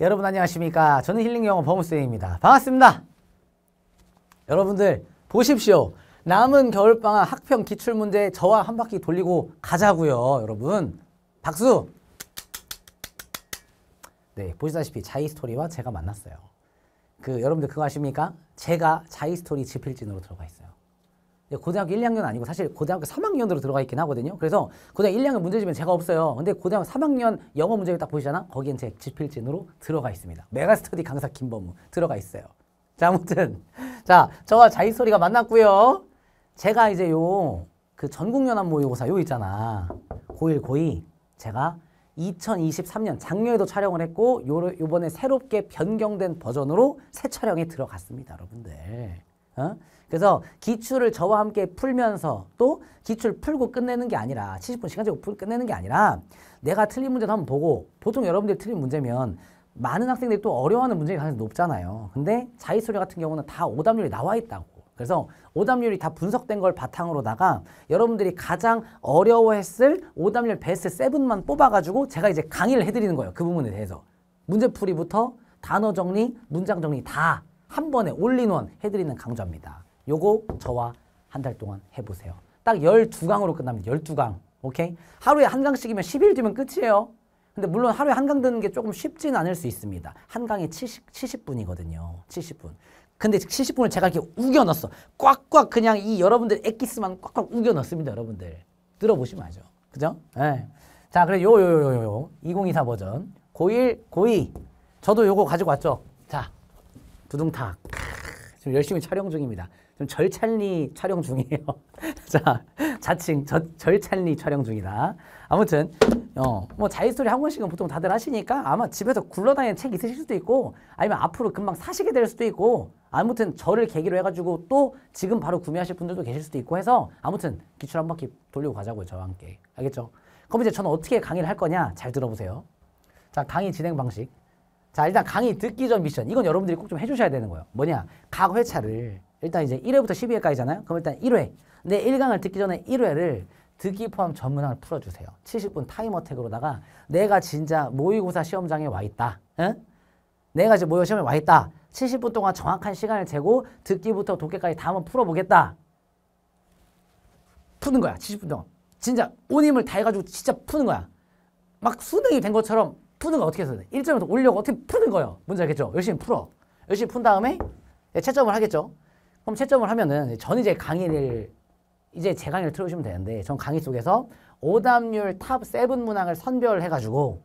여러분 안녕하십니까 저는 힐링영어 버무쌤입니다 반갑습니다 여러분들 보십시오 남은 겨울방학 학평 기출문제 저와 한 바퀴 돌리고 가자고요 여러분 박수 네 보시다시피 자이스토리와 제가 만났어요 그 여러분들 그거 아십니까 제가 자이스토리 지필진으로 들어가 있어요 예, 고등학교 1학년 아니고 사실 고등학교 3학년으로 들어가 있긴 하거든요. 그래서 고등학교 1학년 문제집은 제가 없어요. 근데 고등학교 3학년 영어 문제집 딱 보시잖아. 거기엔 제 지필진으로 들어가 있습니다. 메가스터디 강사 김범우 들어가 있어요. 자, 아무튼 자, 저와 자이소리가 만났고요. 제가 이제 요 그 전국연합 모의고사 요 있잖아. 고1 고2 제가 2023년 작년에도 촬영을 했고 요 요번에 새롭게 변경된 버전으로 새 촬영에 들어갔습니다, 여러분들. 어? 그래서 기출을 저와 함께 풀면서 또 기출 풀고 끝내는 게 아니라 70분 시간 제고 끝내는 게 아니라 내가 틀린 문제도 한번 보고 보통 여러분들이 틀린 문제면 많은 학생들이 또 어려워하는 문제가 가장 높잖아요. 근데 자이소리 같은 경우는 다 오답률이 나와 있다고. 그래서 오답률이 다 분석된 걸 바탕으로다가 여러분들이 가장 어려워했을 오답률 베스트 7만 뽑아가지고 제가 이제 강의를 해드리는 거예요. 그 부분에 대해서. 문제풀이부터 단어 정리, 문장 정리 다 한 번에 올인원 해드리는 강좌입니다. 요거 저와 한 달 동안 해보세요. 딱 12강으로 끝납니다. 12강. 오케이? 하루에 한 강씩이면 10일 뒤면 끝이에요. 근데 물론 하루에 한 강듣는게 조금 쉽진 않을 수 있습니다. 한강에 70, 70분이거든요. 70분. 근데 70분을 제가 이렇게 우겨 넣었어. 꽉꽉 그냥 이 여러분들 액기스만 꽉꽉 우겨 넣습니다, 여러분들. 들어보시면 알죠. 그죠? 예. 네. 자, 그래 요요요요요2024 버전. 고1, 고2. 저도 요거 가지고 왔죠. 자. 두둥탁. 지금 열심히 촬영 중입니다. 지금 절찬리 촬영 중이에요. 자, 자칭 저, 절찬리 촬영 중이다. 아무튼 어, 뭐 자이스토리 한 권씩은 보통 다들 하시니까 아마 집에서 굴러다니는 책 있으실 수도 있고 아니면 앞으로 금방 사시게 될 수도 있고 아무튼 저를 계기로 해가지고 또 지금 바로 구매하실 분들도 계실 수도 있고 해서 아무튼 기출 한 바퀴 돌리고 가자고요. 저와 함께. 알겠죠? 그럼 이제 저는 어떻게 강의를 할 거냐 잘 들어보세요. 자, 강의 진행 방식. 자, 일단 강의 듣기 전 미션. 이건 여러분들이 꼭 좀 해주셔야 되는 거예요. 뭐냐? 각 회차를 일단 이제 1회부터 12회까지잖아요. 그럼 일단 1회. 근데 1강을 듣기 전에 1회를 듣기 포함 전문항을 풀어주세요. 70분 타이머 택으로다가 내가 진짜 모의고사 시험장에 와 있다. 응? 내가 이제 모의고사 시험에 와 있다. 70분 동안 정확한 시간을 재고 듣기부터 독해까지 다 한번 풀어보겠다. 푸는 거야. 70분 동안. 진짜 온 힘을 다 해가지고 진짜 푸는 거야. 막 수능이 된 것처럼 푸는 거 어떻게 해서 1점을 더 올려고 어떻게 푸는 거예요. 뭔지 알겠죠? 열심히 풀어. 열심히 푼 다음에 예, 채점을 하겠죠. 그럼 채점을 하면은 전 이제 강의를 이제 제 강의를 틀어주시면 되는데 전 강의 속에서 오답률 탑 세븐 문항을 선별해가지고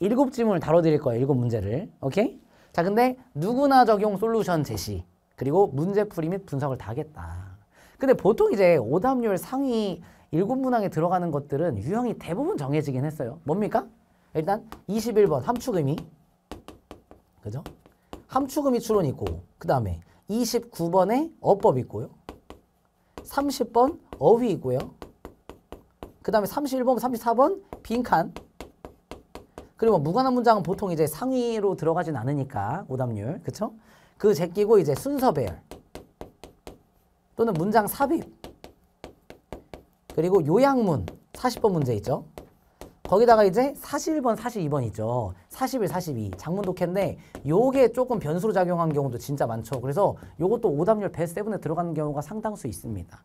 일곱 질문을 다뤄드릴 거예요. 일곱 문제를. 오케이? 자 근데 누구나 적용 솔루션 제시 그리고 문제풀이 및 분석을 다 하겠다. 근데 보통 이제 오답률 상위 일곱 문항에 들어가는 것들은 유형이 대부분 정해지긴 했어요. 뭡니까? 일단 21번 함축의미 그죠? 함축음이 추론 이 있고 그 다음에 29번에 어법이 있고요. 30번 어휘 있고요. 그 다음에 31번, 34번 빈칸. 그리고 무관한 문장은 보통 이제 상위로 들어가진 않으니까 오답률. 그쵸? 그 제끼고 이제 순서 배열. 또는 문장 삽입. 그리고 요약문 40번 문제 있죠. 거기다가 이제 41번, 42번 이죠 41, 42. 장문 독해인데 요게 조금 변수로 작용한 경우도 진짜 많죠. 그래서 요것도 오답률 베스트 7에 들어가는 경우가 상당수 있습니다.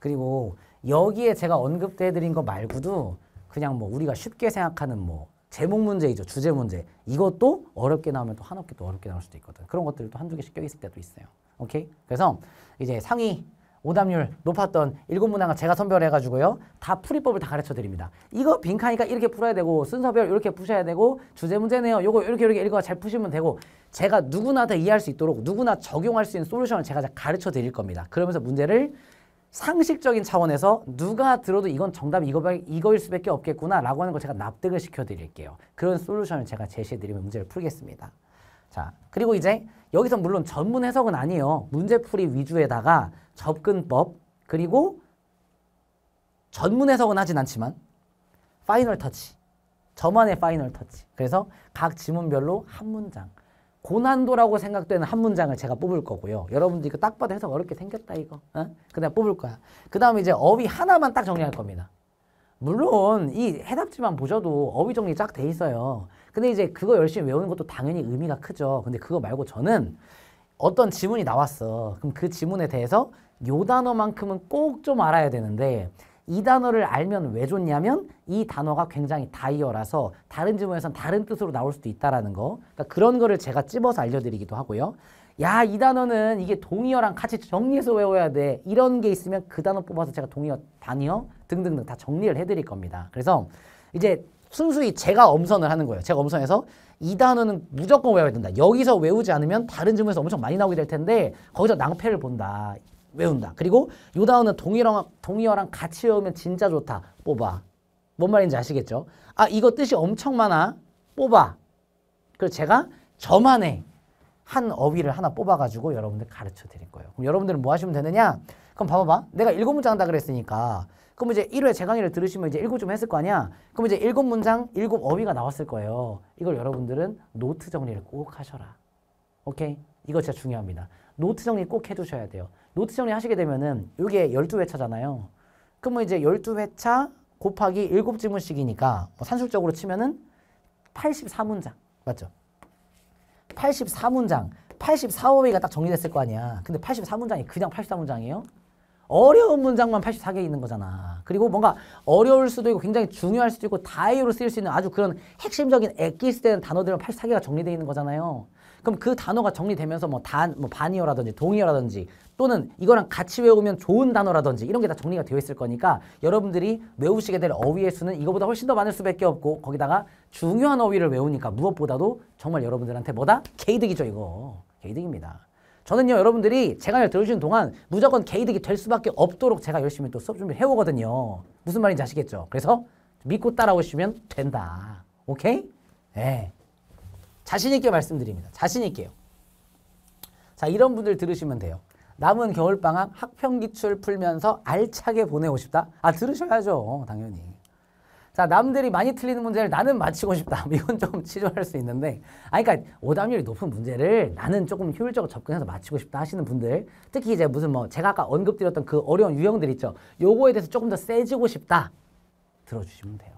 그리고 여기에 제가 언급해드린 거 말고도 그냥 뭐 우리가 쉽게 생각하는 뭐 제목 문제이죠. 주제 문제. 이것도 어렵게 나오면 또 한없게 또 어렵게 나올 수도 있거든. 그런 것들도 한두 개씩 껴있을 때도 있어요. 오케이? 그래서 이제 상위 오답률 높았던 일곱 문항을 제가 선별해가지고요. 다 풀이법을 다 가르쳐드립니다. 이거 빈칸이니까 이렇게 풀어야 되고 순서별 이렇게 푸셔야 되고 주제 문제네요. 요거 이렇게 이렇게 읽어 잘 푸시면 되고 제가 누구나 다 이해할 수 있도록 누구나 적용할 수 있는 솔루션을 제가 가르쳐드릴 겁니다. 그러면서 문제를 상식적인 차원에서 누가 들어도 이건 정답이 이거, 이거일 수밖에 없겠구나 라고 하는 걸 제가 납득을 시켜드릴게요. 그런 솔루션을 제가 제시해드리면 문제를 풀겠습니다. 자, 그리고 이제 여기서 물론 전문 해석은 아니에요. 문제풀이 위주에다가 접근법 그리고 전문 해석은 하진 않지만 파이널 터치 저만의 파이널 터치 그래서 각 지문별로 한 문장 고난도라고 생각되는 한 문장을 제가 뽑을 거고요. 여러분들 이거 딱 봐도 해석 어렵게 생겼다 이거. 어? 그냥 뽑을 거야. 그 다음에 이제 어휘 하나만 딱 정리할 겁니다. 물론 이 해답지만 보셔도 어휘 정리 쫙 돼 있어요. 근데 이제 그거 열심히 외우는 것도 당연히 의미가 크죠. 근데 그거 말고 저는 어떤 지문이 나왔어. 그럼 그 지문에 대해서 요 단어만큼은 꼭 좀 알아야 되는데 이 단어를 알면 왜 좋냐면 이 단어가 굉장히 다이어라서 다른 지문에선 다른 뜻으로 나올 수도 있다라는 거. 그러니까 그런 거를 제가 찝어서 알려드리기도 하고요. 야, 이 단어는 이게 동의어랑 같이 정리해서 외워야 돼. 이런 게 있으면 그 단어 뽑아서 제가 동의어, 반의어, 등등등 다 정리를 해드릴 겁니다. 그래서 이제 순수히 제가 엄선을 하는 거예요. 제가 엄선해서 이 단어는 무조건 외워야 된다. 여기서 외우지 않으면 다른 질문에서 엄청 많이 나오게 될 텐데 거기서 낭패를 본다. 외운다. 그리고 요 단어는 동의어랑, 동의어랑 같이 외우면 진짜 좋다. 뽑아. 뭔 말인지 아시겠죠? 아 이거 뜻이 엄청 많아. 뽑아. 그래서 제가 저만의 한 어휘를 하나 뽑아가지고 여러분들 가르쳐 드릴 거예요. 그럼 여러분들은 뭐 하시면 되느냐? 그럼 봐봐봐. 내가 일곱 문장 한다 그랬으니까. 그럼 이제 1회 제강의를 들으시면 이제 일곱 좀 했을 거 아니야? 그럼 이제 일곱 문장, 일곱 어휘가 나왔을 거예요. 이걸 여러분들은 노트 정리를 꼭 하셔라. 오케이? 이거 진짜 중요합니다. 노트 정리 꼭 해두셔야 돼요. 노트 정리 하시게 되면은 이게 12회차잖아요. 그러면 이제 12회차 곱하기 7질문씩이니까 뭐 산술적으로 치면은 84문장. 맞죠? 84문장, 84어휘가 딱 정리됐을 거 아니야. 근데 84문장이 그냥 84문장이에요? 어려운 문장만 84개 있는 거잖아. 그리고 뭔가 어려울 수도 있고 굉장히 중요할 수도 있고 다이어로 쓰일 수 있는 아주 그런 핵심적인 액기스 되는 단어들은 84개가 정리되어 있는 거잖아요. 그럼 그 단어가 정리되면서 뭐 단, 뭐 반이어라든지 동의어라든지 또는 이거랑 같이 외우면 좋은 단어라든지 이런 게 다 정리가 되어 있을 거니까 여러분들이 외우시게 될 어휘의 수는 이거보다 훨씬 더 많을 수밖에 없고 거기다가 중요한 어휘를 외우니까 무엇보다도 정말 여러분들한테 뭐다? 개이득이죠 이거. 개이득입니다. 저는요 여러분들이 제가의를들시는 동안 무조건 개이득이 될 수밖에 없도록 제가 열심히 또 수업 준비를 해오거든요. 무슨 말인지 아시겠죠? 그래서 믿고 따라오시면 된다. 오케이? 네. 자신있게 말씀드립니다. 자신있게요. 자, 이런 분들 들으시면 돼요. 남은 겨울방학 학평기출 풀면서 알차게 보내고 싶다? 아, 들으셔야죠. 당연히. 자, 남들이 많이 틀리는 문제를 나는 맞히고 싶다. 이건 좀 치졸할 수 있는데. 아, 그러니까 오답률이 높은 문제를 나는 조금 효율적으로 접근해서 맞히고 싶다 하시는 분들. 특히 이제 무슨 뭐 제가 아까 언급드렸던 그 어려운 유형들 있죠. 요거에 대해서 조금 더 세지고 싶다. 들어주시면 돼요.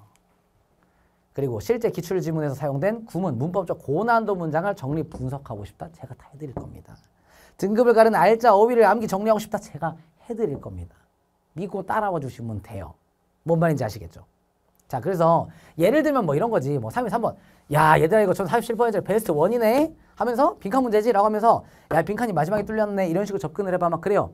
그리고 실제 기출 지문에서 사용된 구문, 문법적 고난도 문장을 정리 분석하고 싶다. 제가 다 해드릴 겁니다. 등급을 가른 알짜 어휘를 암기 정리하고 싶다. 제가 해드릴 겁니다. 믿고 따라와 주시면 돼요. 뭔 말인지 아시겠죠? 자, 그래서 예를 들면 뭐 이런 거지. 뭐 3위 3번. 야, 얘들아 이거 전 47%짜리 베스트 원이네 하면서 빈칸 문제지라고 하면서 야, 빈칸이 마지막에 뚫렸네. 이런 식으로 접근을 해 봐. 막 그래요.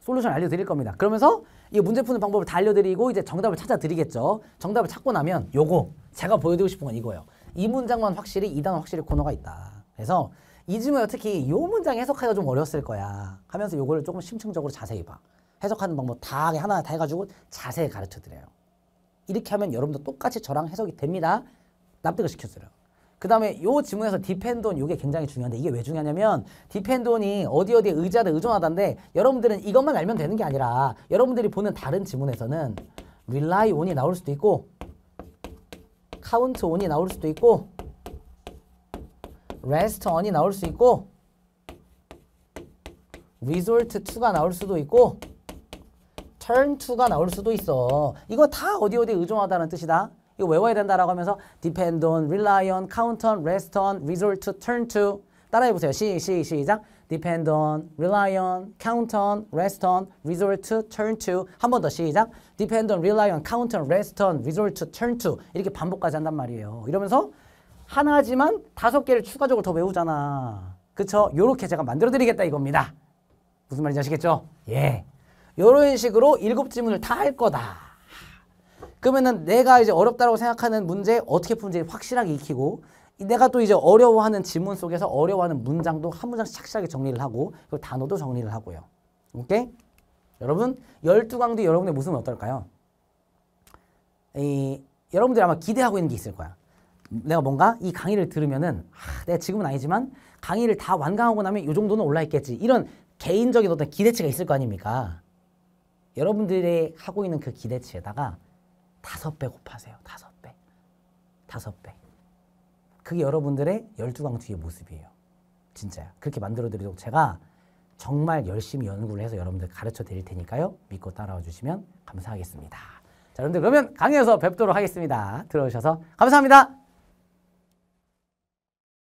솔루션 알려드릴 겁니다. 그러면서 이 문제 푸는 방법을 다 알려드리고 이제 정답을 찾아드리겠죠. 정답을 찾고 나면 요거 제가 보여드리고 싶은 건 이거예요. 이 문장만 확실히 이단 확실히 코너가 있다. 그래서 이 질문 특히 요 문장 해석하기가 좀 어려웠을 거야 하면서 요거를 조금 심층적으로 자세히 봐. 해석하는 방법 다 하나 다 해가지고 자세히 가르쳐드려요. 이렇게 하면 여러분도 똑같이 저랑 해석이 됩니다. 납득을 시켰어요. 그 다음에 요질문에서 디펜드온 이게 굉장히 중요한데 이게 왜 중요하냐면 디펜드온이 어디 어디에 의자를 의존하던데 여러분들은 이것만 알면 되는 게 아니라 여러분들이 보는 다른 질문에서는 rely on이 나올 수도 있고 count on이 나올 수도 있고 rest on이 나올 수 있고 result to가 나올 수도 있고 turn to가 나올 수도 있어. 이거 다 어디 어디 의존하다는 뜻이다. 이거 외워야 된다라고 하면서 depend on, rely on, count on, rest on, resort to, turn to 따라해보세요. 시, 시, 시작. depend on, rely on, count on, rest on, resort to, turn to 한 번 더 시작. depend on, rely on, count on, rest on, resort to, turn to 이렇게 반복까지 한단 말이에요. 이러면서 하나지만 다섯 개를 추가적으로 더 외우잖아. 그쵸? 요렇게 제가 만들어 드리겠다 이겁니다. 무슨 말인지 아시겠죠? 예. 이런 식으로 일곱 질문을 다 할 거다. 그러면은 내가 이제 어렵다고 생각하는 문제 어떻게 푸는지 확실하게 익히고 내가 또 이제 어려워하는 질문 속에서 어려워하는 문장도 한 문장씩 착실하게 정리를 하고 그 단어도 정리를 하고요. 오케이? 여러분 열두 강도 여러분들 모습은 어떨까요? 이, 여러분들이 아마 기대하고 있는 게 있을 거야. 내가 뭔가 이 강의를 들으면은 아, 내가 네, 지금은 아니지만 강의를 다 완강하고 나면 이 정도는 올라있겠지. 이런 개인적인 어떤 기대치가 있을 거 아닙니까? 여러분들이 하고 있는 그 기대치에다가 다섯 배 곱하세요. 다섯 배. 다섯 배. 그게 여러분들의 열두강 뒤의 모습이에요. 진짜요. 그렇게 만들어드리도록 제가 정말 열심히 연구를 해서 여러분들 가르쳐 드릴 테니까요. 믿고 따라와 주시면 감사하겠습니다. 자, 여러분들 그러면 강의에서 뵙도록 하겠습니다. 들어오셔서 감사합니다.